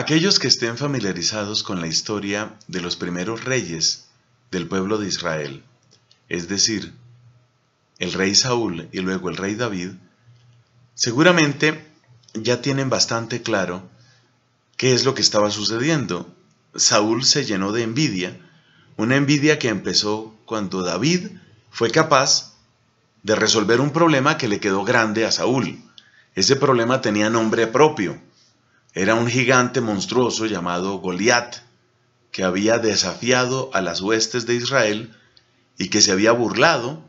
Aquellos que estén familiarizados con la historia de los primeros reyes del pueblo de Israel, es decir, el rey Saúl y luego el rey David, seguramente ya tienen bastante claro qué es lo que estaba sucediendo. Saúl se llenó de envidia, una envidia que empezó cuando David fue capaz de resolver un problema que le quedó grande a Saúl. Ese problema tenía nombre propio era un gigante monstruoso llamado Goliat, que había desafiado a las huestes de Israel y que se había burlado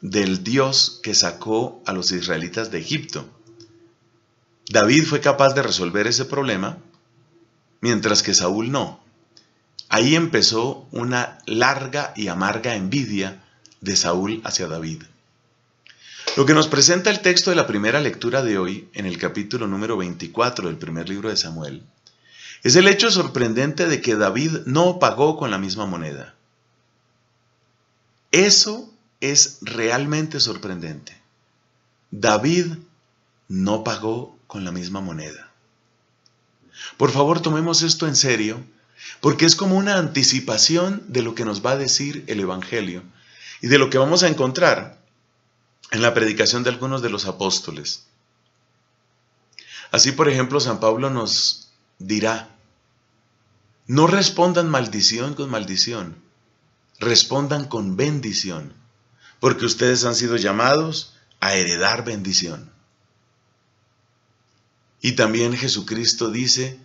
del Dios que sacó a los israelitas de Egipto. David fue capaz de resolver ese problema, mientras que Saúl no. Ahí empezó una larga y amarga envidia de Saúl hacia David. Lo que nos presenta el texto de la primera lectura de hoy, en el capítulo número 24 del primer libro de Samuel, es el hecho sorprendente de que David no pagó con la misma moneda. Eso es realmente sorprendente. David no pagó con la misma moneda. Por favor, tomemos esto en serio, porque es como una anticipación de lo que nos va a decir el Evangelio y de lo que vamos a encontrar en la predicación de algunos de los apóstoles. Así, por ejemplo, San Pablo nos dirá, no respondan maldición con maldición, respondan con bendición, porque ustedes han sido llamados a heredar bendición. Y también Jesucristo dice,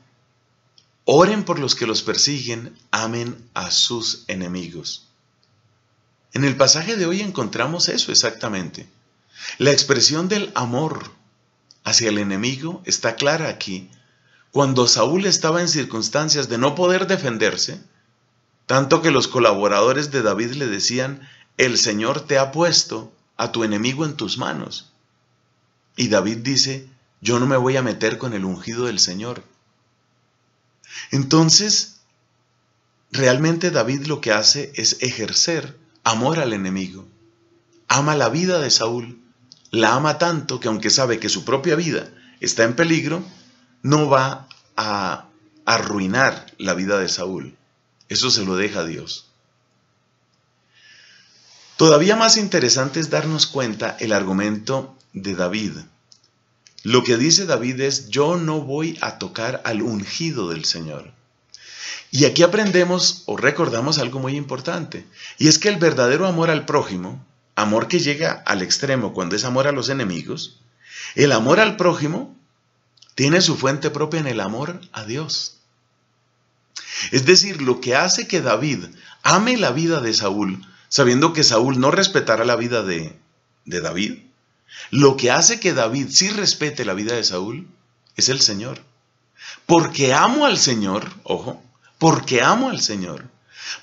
oren por los que los persiguen, amen a sus enemigos. En el pasaje de hoy encontramos eso exactamente. La expresión del amor hacia el enemigo está clara aquí. Cuando Saúl estaba en circunstancias de no poder defenderse, tanto que los colaboradores de David le decían, el Señor te ha puesto a tu enemigo en tus manos. Y David dice, yo no me voy a meter con el ungido del Señor. Entonces, realmente David lo que hace es ejercer amor al enemigo. Ama la vida de Saúl, la ama tanto que aunque sabe que su propia vida está en peligro, no va a arruinar la vida de Saúl. Eso se lo deja a Dios. Todavía más interesante es darnos cuenta el argumento de David. Lo que dice David es, yo no voy a tocar al ungido del Señor. Y aquí aprendemos o recordamos algo muy importante, y es que el verdadero amor al prójimo, amor que llega al extremo cuando es amor a los enemigos, el amor al prójimo tiene su fuente propia en el amor a Dios. Es decir, lo que hace que David ame la vida de Saúl, sabiendo que Saúl no respetará la vida de, de David, lo que hace que David sí respete la vida de Saúl es el Señor. Porque amo al Señor, ojo, porque amo al Señor,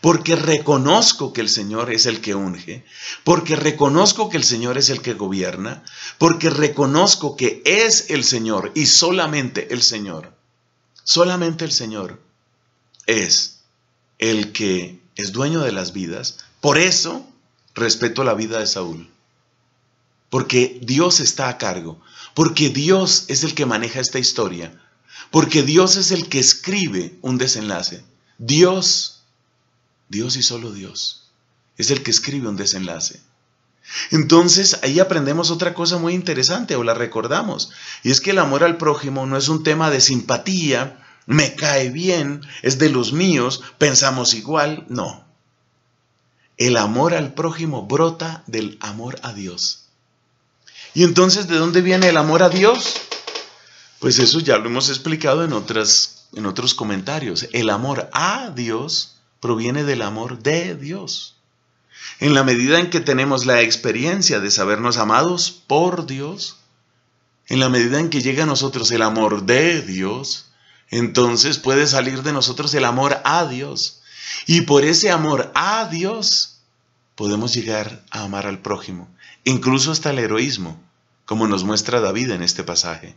porque reconozco que el Señor es el que unge, porque reconozco que el Señor es el que gobierna, porque reconozco que es el Señor y solamente el Señor, solamente el Señor es el que es dueño de las vidas. Por eso respeto la vida de Saúl, porque Dios está a cargo, porque Dios es el que maneja esta historia porque Dios es el que escribe un desenlace. Dios, Dios y solo Dios, es el que escribe un desenlace. Entonces ahí aprendemos otra cosa muy interesante o la recordamos, y es que el amor al prójimo no es un tema de simpatía, me cae bien, es de los míos, pensamos igual, no. El amor al prójimo brota del amor a Dios. Y entonces, ¿de dónde viene el amor a Dios? Pues eso ya lo hemos explicado en, otras, en otros comentarios. El amor a Dios proviene del amor de Dios. En la medida en que tenemos la experiencia de sabernos amados por Dios, en la medida en que llega a nosotros el amor de Dios, entonces puede salir de nosotros el amor a Dios. Y por ese amor a Dios podemos llegar a amar al prójimo, incluso hasta el heroísmo, como nos muestra David en este pasaje.